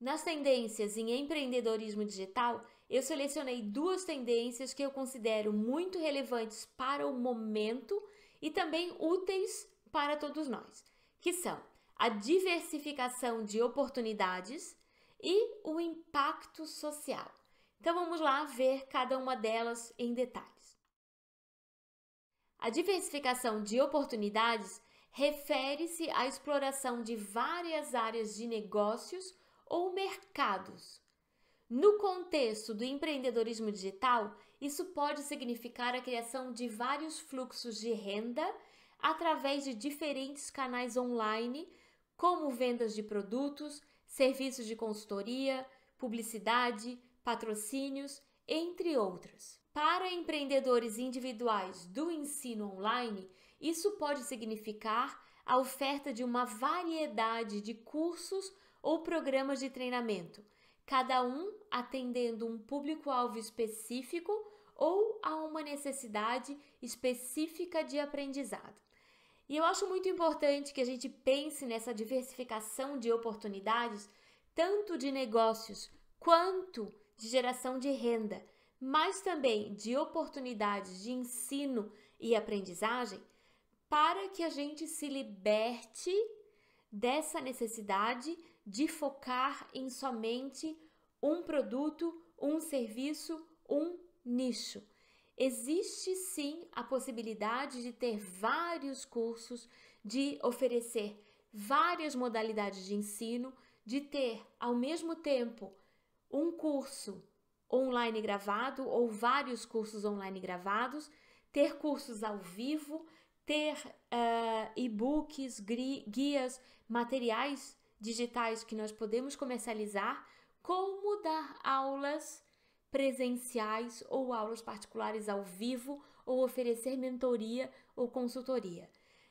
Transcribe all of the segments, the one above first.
Nas tendências em empreendedorismo digital, eu selecionei duas tendências que eu considero muito relevantes para o momento e também úteis para todos nós, que são a diversificação de oportunidades e o impacto social. Então vamos lá ver cada uma delas em detalhes. A diversificação de oportunidades refere-se à exploração de várias áreas de negócios ou mercados. No contexto do empreendedorismo digital, isso pode significar a criação de vários fluxos de renda através de diferentes canais online, como vendas de produtos, serviços de consultoria, publicidade, patrocínios, entre outras. Para empreendedores individuais do ensino online, isso pode significar a oferta de uma variedade de cursos ou programas de treinamento, cada um atendendo um público-alvo específico ou a uma necessidade específica de aprendizado. E eu acho muito importante que a gente pense nessa diversificação de oportunidades, tanto de negócios quanto de geração de renda, mas também de oportunidades de ensino e aprendizagem, para que a gente se liberte dessa necessidade de focar em somente um produto, um serviço, um nicho. Existe sim a possibilidade de ter vários cursos, de oferecer várias modalidades de ensino, de ter ao mesmo tempo um curso online gravado ou vários cursos online gravados, ter cursos ao vivo, ter uh, e-books, guias, materiais digitais que nós podemos comercializar, como dar aulas presenciais ou aulas particulares ao vivo ou oferecer mentoria ou consultoria.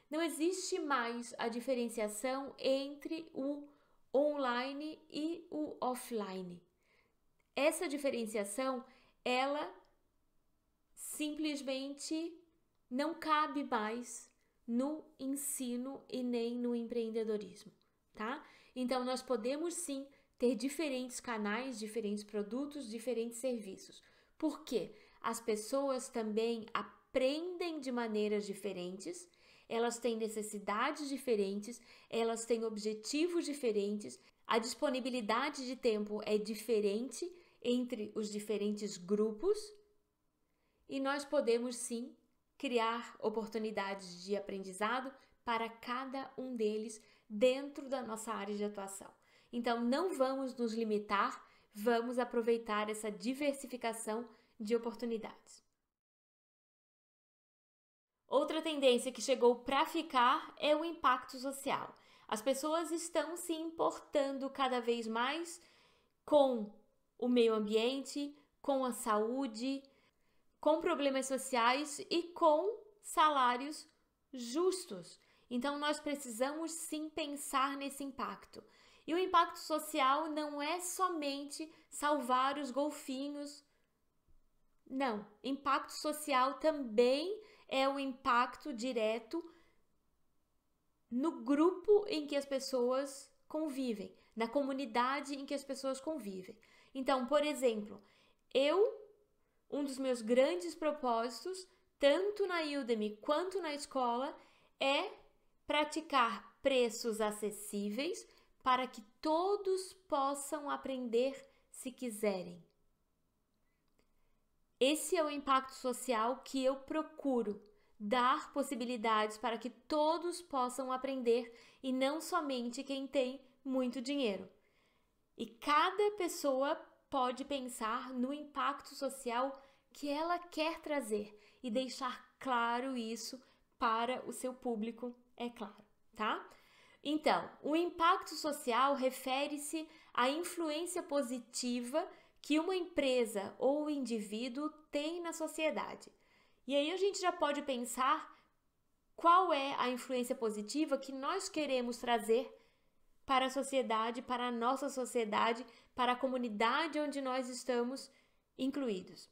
Não existe mais a diferenciação entre o online e o offline. Essa diferenciação, ela simplesmente não cabe mais no ensino e nem no empreendedorismo tá? Então nós podemos sim ter diferentes canais, diferentes produtos, diferentes serviços. Por quê? As pessoas também aprendem de maneiras diferentes, elas têm necessidades diferentes, elas têm objetivos diferentes, a disponibilidade de tempo é diferente entre os diferentes grupos e nós podemos sim criar oportunidades de aprendizado para cada um deles dentro da nossa área de atuação. Então, não vamos nos limitar, vamos aproveitar essa diversificação de oportunidades. Outra tendência que chegou para ficar é o impacto social. As pessoas estão se importando cada vez mais com o meio ambiente, com a saúde, com problemas sociais e com salários justos. Então nós precisamos sim pensar nesse impacto. E o impacto social não é somente salvar os golfinhos. Não, impacto social também é o um impacto direto no grupo em que as pessoas convivem, na comunidade em que as pessoas convivem. Então, por exemplo, eu, um dos meus grandes propósitos, tanto na Udemy quanto na escola, é praticar preços acessíveis para que todos possam aprender se quiserem. Esse é o impacto social que eu procuro dar possibilidades para que todos possam aprender e não somente quem tem muito dinheiro. E cada pessoa pode pensar no impacto social que ela quer trazer e deixar claro isso para o seu público é claro, tá? Então, o impacto social refere-se à influência positiva que uma empresa ou indivíduo tem na sociedade. E aí a gente já pode pensar qual é a influência positiva que nós queremos trazer para a sociedade, para a nossa sociedade, para a comunidade onde nós estamos incluídos.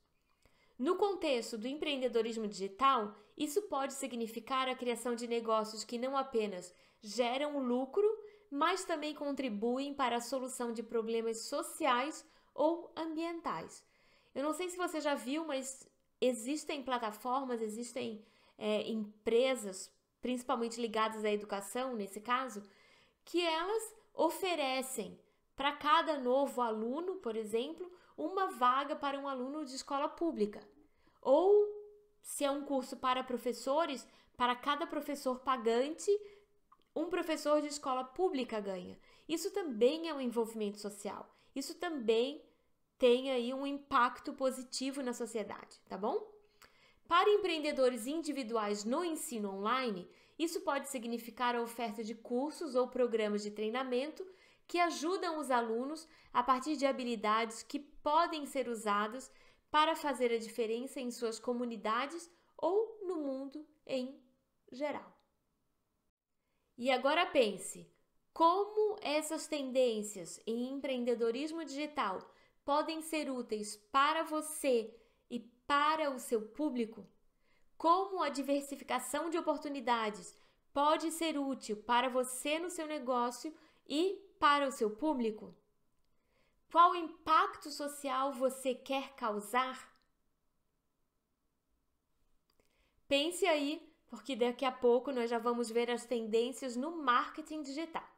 No contexto do empreendedorismo digital, isso pode significar a criação de negócios que não apenas geram lucro, mas também contribuem para a solução de problemas sociais ou ambientais. Eu não sei se você já viu, mas existem plataformas, existem é, empresas, principalmente ligadas à educação, nesse caso, que elas oferecem para cada novo aluno, por exemplo, uma vaga para um aluno de escola pública. Ou, se é um curso para professores, para cada professor pagante, um professor de escola pública ganha. Isso também é um envolvimento social. Isso também tem aí um impacto positivo na sociedade, tá bom? Para empreendedores individuais no ensino online, isso pode significar a oferta de cursos ou programas de treinamento que ajudam os alunos a partir de habilidades que podem ser usadas para fazer a diferença em suas comunidades ou no mundo em geral. E agora pense: como essas tendências em empreendedorismo digital podem ser úteis para você e para o seu público? Como a diversificação de oportunidades pode ser útil para você no seu negócio e para o seu público? Qual impacto social você quer causar? Pense aí, porque daqui a pouco nós já vamos ver as tendências no marketing digital.